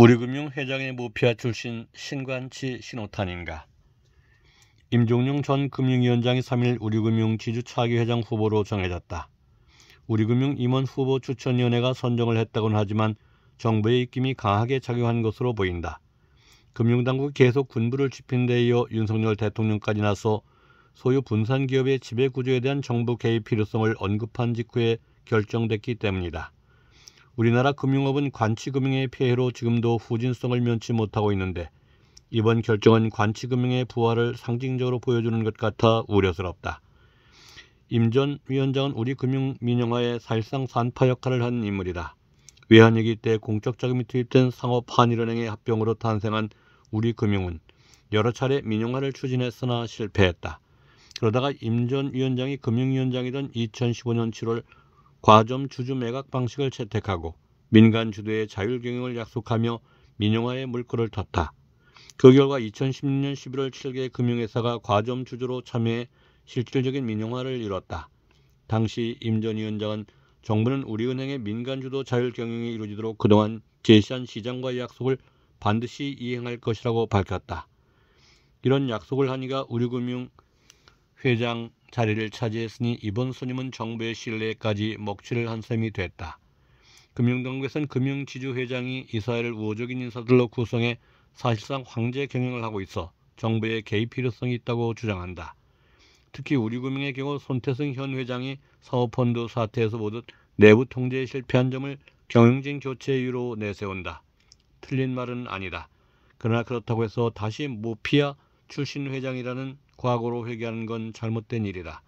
우리금융 회장의 모피아 출신 신관치 신호탄인가 임종용 전 금융위원장이 3일 우리금융 지주 차기 회장 후보로 정해졌다. 우리금융 임원 후보 추천위원회가 선정을 했다곤 하지만 정부의 입김이 강하게 작용한 것으로 보인다. 금융당국이 계속 군부를 짚힌 데 이어 윤석열 대통령까지 나서 소유 분산기업의 지배구조에 대한 정부 개입 필요성을 언급한 직후에 결정됐기 때문이다. 우리나라 금융업은 관치금융의 폐해로 지금도 후진성을 면치 못하고 있는데 이번 결정은 관치금융의 부활을 상징적으로 보여주는 것 같아 우려스럽다. 임 전 위원장은 우리 금융 민영화의 사실상 산파 역할을 한 인물이다. 외환위기 때 공적 자금이 투입된 상업 한일은행의 합병으로 탄생한 우리 금융은 여러 차례 민영화를 추진했으나 실패했다. 그러다가 임 전 위원장이 금융위원장이던 2015년 7월 과점 주주 매각 방식을 채택하고 민간 주도의 자율경영을 약속하며 민영화의 물꼬를 텄다. 그 결과 2016년 11월 7개 금융회사가 과점 주주로 참여해 실질적인 민영화를 이뤘다. 당시 임 전 위원장은 정부는 우리은행의 민간 주도 자율경영이 이루어지도록 그동안 제시한 시장과 약속을 반드시 이행할 것이라고 밝혔다. 이런 약속을 하니가 우리금융 회장 자리를 차지했으니 이번 손님은 정부의 신뢰까지 먹칠을 한 셈이 됐다. 금융당국에선 금융지주 회장이 이사회를 우호적인 인사들로 구성해 사실상 황제 경영을 하고 있어 정부의 개입 필요성이 있다고 주장한다. 특히 우리금융의 경우 손태승 현 회장이 사모펀드 사태에서 보듯 내부 통제에 실패한 점을 경영진 교체 이유로 내세운다. 틀린 말은 아니다. 그러나 그렇다고 해서 다시 모피아 출신 회장이라는 과거로 회귀하는 건 잘못된 일이다.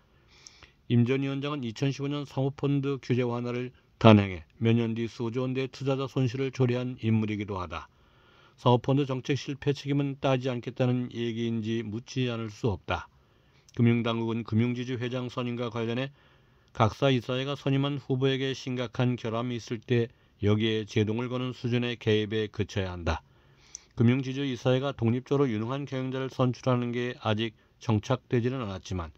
임 전 위원장은 2015년 사모펀드 규제 완화를 단행해 몇 년뒤 수조 원대 투자자 손실을 조리한 인물이기도 하다. 사모펀드 정책 실패 책임은 따지 않겠다는 얘기인지 묻지 않을 수 없다. 금융당국은 금융지주 회장 선임과 관련해 각사 이사회가 선임한 후보에게 심각한 결함이 있을 때 여기에 제동을 거는 수준의 개입에 그쳐야 한다. 금융지주이사회가 독립적으로 유능한 경영자를 선출하는 게 아직 정착되지는 않았지만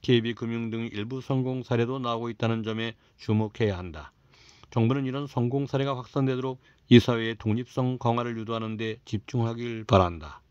KB금융 등 일부 성공 사례도 나오고 있다는 점에 주목해야 한다. 정부는 이런 성공 사례가 확산되도록 이사회의 독립성 강화를 유도하는 데 집중하길 바란다.